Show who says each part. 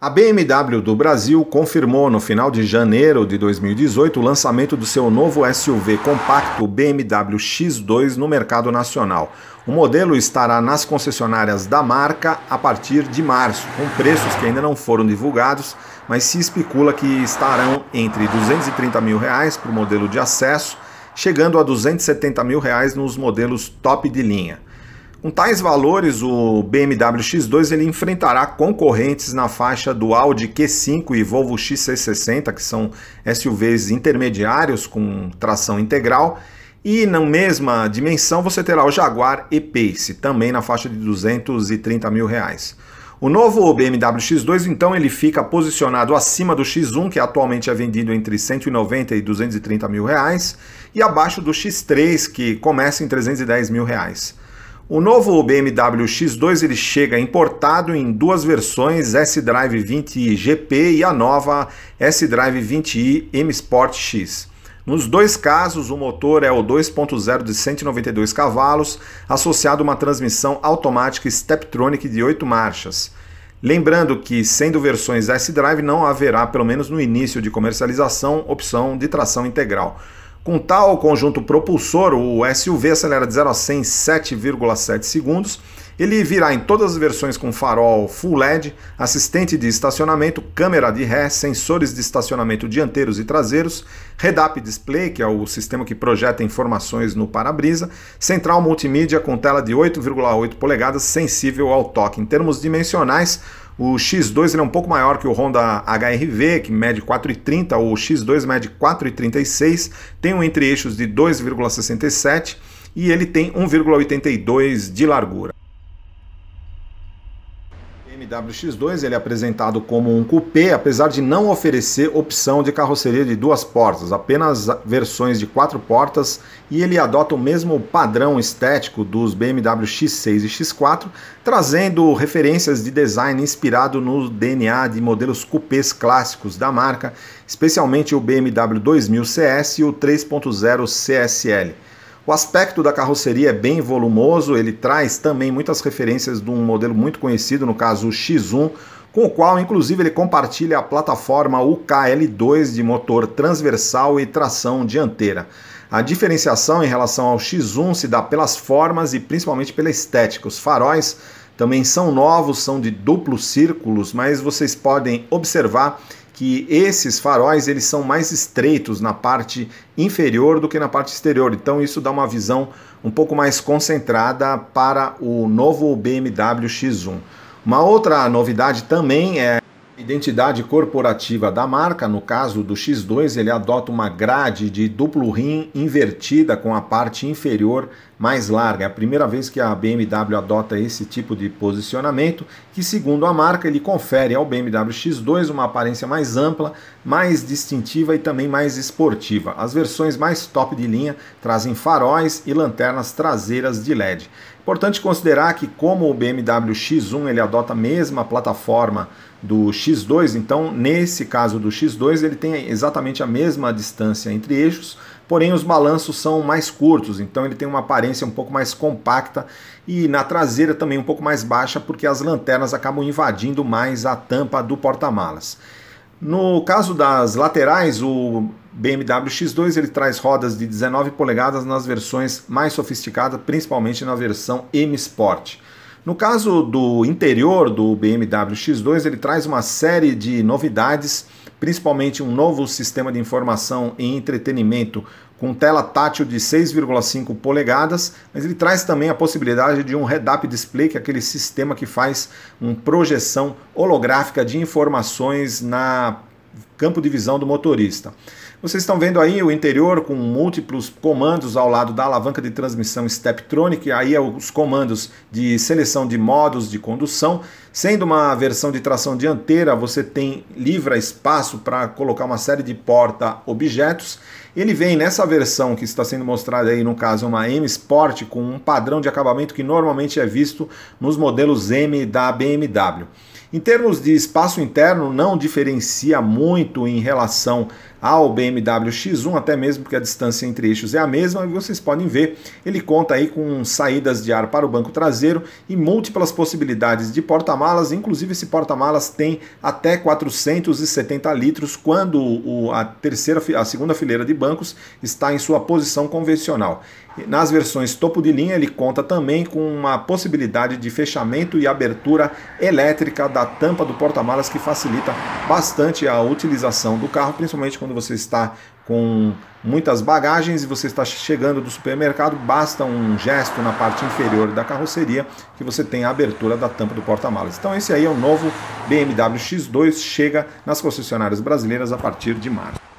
Speaker 1: A BMW do Brasil confirmou no final de janeiro de 2018 o lançamento do seu novo SUV compacto BMW X2 no mercado nacional. O modelo estará nas concessionárias da marca a partir de março, com preços que ainda não foram divulgados, mas se especula que estarão entre 230 mil reais para o modelo de acesso, chegando a 270 mil reais nos modelos top de linha. Com tais valores, o BMW X2 ele enfrentará concorrentes na faixa do Audi Q5 e Volvo XC60, que são SUVs intermediários com tração integral, e na mesma dimensão você terá o Jaguar E-Pace, também na faixa de 230 mil reais. O novo BMW X2, então, ele fica posicionado acima do X1, que atualmente é vendido entre 190 e 230 mil reais, e abaixo do X3, que começa em 310 mil reais. O novo BMW X2 ele chega importado em duas versões, S-Drive 20i GP e a nova S-Drive 20i M Sport X. Nos dois casos, o motor é o 2.0 de 192 cavalos, associado a uma transmissão automática Steptronic de 8 marchas. Lembrando que, sendo versões S-Drive, não haverá, pelo menos no início de comercialização, opção de tração integral. Com tal conjunto propulsor, o SUV acelera de 0 a 100 em 7,7 segundos. Ele virá em todas as versões com farol full LED, assistente de estacionamento, câmera de ré, sensores de estacionamento dianteiros e traseiros, Redap Display, que é o sistema que projeta informações no para-brisa, central multimídia com tela de 8,8 polegadas sensível ao toque. Em termos dimensionais, o X2 é um pouco maior que o Honda HRV, que mede 4,30, o X2 mede 4,36, tem um entre-eixos de 2,67 e ele tem 1,82 de largura. BMW x 2 ele é apresentado como um coupé, apesar de não oferecer opção de carroceria de duas portas, apenas versões de quatro portas, e ele adota o mesmo padrão estético dos BMW X6 e X4, trazendo referências de design inspirado no DNA de modelos coupés clássicos da marca, especialmente o BMW 2000 CS e o 3.0 CSL. O aspecto da carroceria é bem volumoso, ele traz também muitas referências de um modelo muito conhecido, no caso o X1, com o qual inclusive ele compartilha a plataforma UKL2 de motor transversal e tração dianteira. A diferenciação em relação ao X1 se dá pelas formas e principalmente pela estética. Os faróis também são novos, são de duplos círculos, mas vocês podem observar que esses faróis eles são mais estreitos na parte inferior do que na parte exterior. Então isso dá uma visão um pouco mais concentrada para o novo BMW X1. Uma outra novidade também é identidade corporativa da marca, no caso do X2, ele adota uma grade de duplo rim invertida com a parte inferior mais larga. É a primeira vez que a BMW adota esse tipo de posicionamento, que segundo a marca, ele confere ao BMW X2 uma aparência mais ampla, mais distintiva e também mais esportiva. As versões mais top de linha trazem faróis e lanternas traseiras de LED. Importante considerar que como o BMW X1 ele adota a mesma plataforma do X2, então nesse caso do X2 ele tem exatamente a mesma distância entre eixos, porém os balanços são mais curtos, então ele tem uma aparência um pouco mais compacta e na traseira também um pouco mais baixa porque as lanternas acabam invadindo mais a tampa do porta-malas. No caso das laterais, o BMW X2 ele traz rodas de 19 polegadas nas versões mais sofisticadas, principalmente na versão M Sport. No caso do interior do BMW X2, ele traz uma série de novidades, principalmente um novo sistema de informação e entretenimento com tela tátil de 6,5 polegadas, mas ele traz também a possibilidade de um head-up display, que é aquele sistema que faz uma projeção holográfica de informações na campo de visão do motorista. Vocês estão vendo aí o interior com múltiplos comandos ao lado da alavanca de transmissão Steptronic, aí é os comandos de seleção de modos de condução. Sendo uma versão de tração dianteira, você tem livra espaço para colocar uma série de porta-objetos. Ele vem nessa versão que está sendo mostrada aí, no caso, uma M Sport com um padrão de acabamento que normalmente é visto nos modelos M da BMW. Em termos de espaço interno, não diferencia muito em relação ao BMW X1, até mesmo porque a distância entre eixos é a mesma, e vocês podem ver, ele conta aí com saídas de ar para o banco traseiro e múltiplas possibilidades de porta-malas, inclusive esse porta-malas tem até 470 litros quando o, a terceira a segunda fileira de bancos está em sua posição convencional. Nas versões topo de linha, ele conta também com uma possibilidade de fechamento e abertura elétrica da tampa do porta-malas que facilita bastante a utilização do carro, principalmente quando quando você está com muitas bagagens e você está chegando do supermercado, basta um gesto na parte inferior da carroceria que você tem a abertura da tampa do porta-malas. Então esse aí é o novo BMW X2, chega nas concessionárias brasileiras a partir de março.